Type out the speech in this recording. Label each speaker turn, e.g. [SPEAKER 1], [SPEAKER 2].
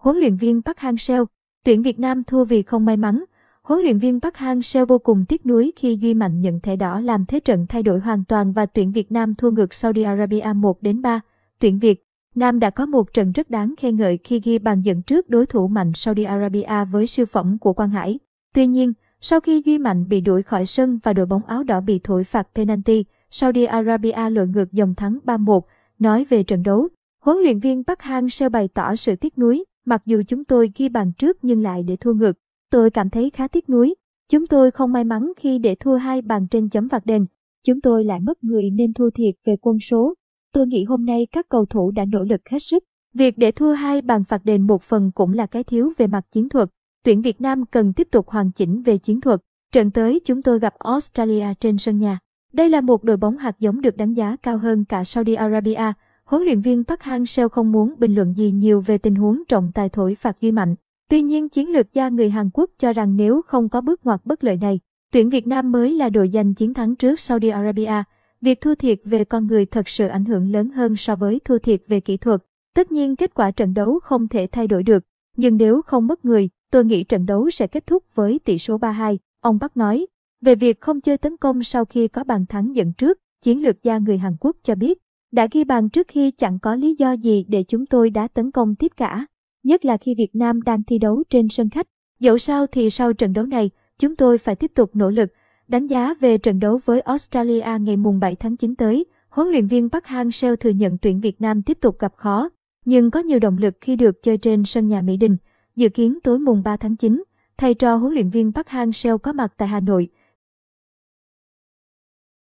[SPEAKER 1] huấn luyện viên Park Hang-seo, tuyển Việt Nam thua vì không may mắn. Huấn luyện viên Park Hang-seo vô cùng tiếc nuối khi Duy Mạnh nhận thẻ đỏ làm thế trận thay đổi hoàn toàn và tuyển Việt Nam thua ngược Saudi Arabia 1 đến 3. Tuyển Việt Nam đã có một trận rất đáng khen ngợi khi ghi bàn dẫn trước đối thủ mạnh Saudi Arabia với siêu phẩm của Quang Hải. Tuy nhiên, sau khi Duy Mạnh bị đuổi khỏi sân và đội bóng áo đỏ bị thổi phạt penalty, Saudi Arabia lội ngược dòng thắng 3-1. Nói về trận đấu, huấn luyện viên Park Hang-seo bày tỏ sự tiếc nuối Mặc dù chúng tôi ghi bàn trước nhưng lại để thua ngược, tôi cảm thấy khá tiếc nuối. Chúng tôi không may mắn khi để thua hai bàn trên chấm phạt đền. Chúng tôi lại mất người nên thua thiệt về quân số. Tôi nghĩ hôm nay các cầu thủ đã nỗ lực hết sức. Việc để thua hai bàn phạt đền một phần cũng là cái thiếu về mặt chiến thuật. Tuyển Việt Nam cần tiếp tục hoàn chỉnh về chiến thuật. Trận tới chúng tôi gặp Australia trên sân nhà. Đây là một đội bóng hạt giống được đánh giá cao hơn cả Saudi Arabia, Huấn luyện viên Park Hang-seo không muốn bình luận gì nhiều về tình huống trọng tài thổi phạt Duy Mạnh. Tuy nhiên chiến lược gia người Hàn Quốc cho rằng nếu không có bước ngoặt bất lợi này, tuyển Việt Nam mới là đội giành chiến thắng trước Saudi Arabia. Việc thua thiệt về con người thật sự ảnh hưởng lớn hơn so với thua thiệt về kỹ thuật. Tất nhiên kết quả trận đấu không thể thay đổi được, nhưng nếu không mất người, tôi nghĩ trận đấu sẽ kết thúc với tỷ số 3-2, ông Park nói. Về việc không chơi tấn công sau khi có bàn thắng dẫn trước, chiến lược gia người Hàn Quốc cho biết, đã ghi bàn trước khi chẳng có lý do gì để chúng tôi đã tấn công tiếp cả, nhất là khi Việt Nam đang thi đấu trên sân khách. Dẫu sao thì sau trận đấu này, chúng tôi phải tiếp tục nỗ lực. Đánh giá về trận đấu với Australia ngày mùng 7 tháng 9 tới, huấn luyện viên Park Hang-seo thừa nhận tuyển Việt Nam tiếp tục gặp khó, nhưng có nhiều động lực khi được chơi trên sân nhà Mỹ Đình. Dự kiến tối mùng 3 tháng 9, thầy trò huấn luyện viên Park Hang-seo có mặt tại Hà Nội